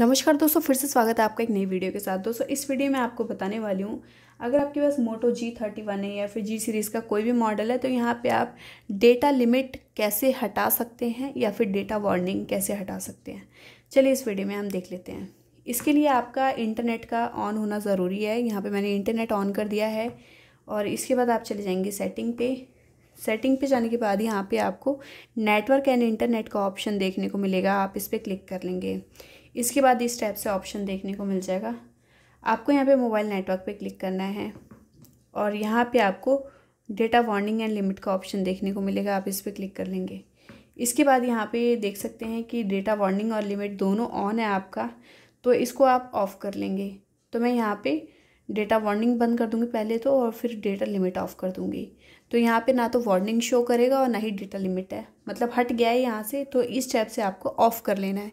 नमस्कार दोस्तों फिर से स्वागत है आपका एक नई वीडियो के साथ दोस्तों इस वीडियो में आपको बताने वाली हूँ अगर आपके पास मोटो जी थर्टी वन है या फिर जी सीरीज़ का कोई भी मॉडल है तो यहाँ पे आप डेटा लिमिट कैसे हटा सकते हैं या फिर डेटा वार्निंग कैसे हटा सकते हैं चलिए इस वीडियो में हम देख लेते हैं इसके लिए आपका इंटरनेट का ऑन होना ज़रूरी है यहाँ पर मैंने इंटरनेट ऑन कर दिया है और इसके बाद आप चले जाएंगे सेटिंग पे सेटिंग पे जाने के बाद यहाँ पे आपको नेटवर्क एंड इंटरनेट का ऑप्शन देखने को मिलेगा आप इस पर क्लिक कर लेंगे इसके बाद इस टाइप से ऑप्शन देखने को मिल जाएगा आपको यहाँ पे मोबाइल नेटवर्क पे क्लिक करना है और यहाँ पे आपको डेटा वार्निंग एंड लिमिट का ऑप्शन देखने को मिलेगा आप इस पर क्लिक कर लेंगे इसके बाद यहाँ पे देख सकते हैं कि डेटा वार्निंग और लिमिट दोनों ऑन है आपका तो इसको आप ऑफ़ कर लेंगे तो मैं यहाँ पे डेटा वार्निंग बंद कर दूँगी पहले तो और फिर डेटा लिमिट ऑफ़ कर दूँगी तो यहाँ पे ना तो वार्निंग शो करेगा और ना ही डेटा लिमिट है मतलब हट गया है यहाँ से तो इस टाइप से आपको ऑफ़ कर लेना है